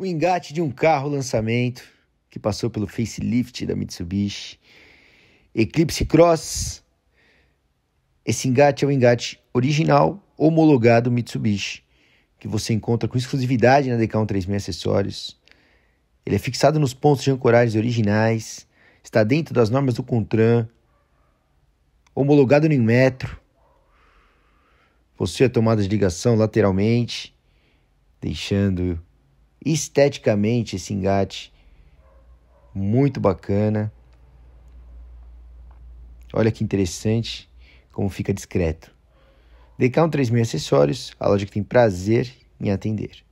o engate de um carro lançamento que passou pelo facelift da Mitsubishi, Eclipse Cross. Esse engate é o engate original homologado Mitsubishi, que você encontra com exclusividade na Decão 3000 Acessórios. Ele é fixado nos pontos de ancoragem originais, está dentro das normas do CONTRAN, homologado no metro. Possui a tomada de ligação lateralmente, deixando Esteticamente, esse engate muito bacana. Olha que interessante como fica discreto. Decaun 36 Acessórios, a loja que tem prazer em atender.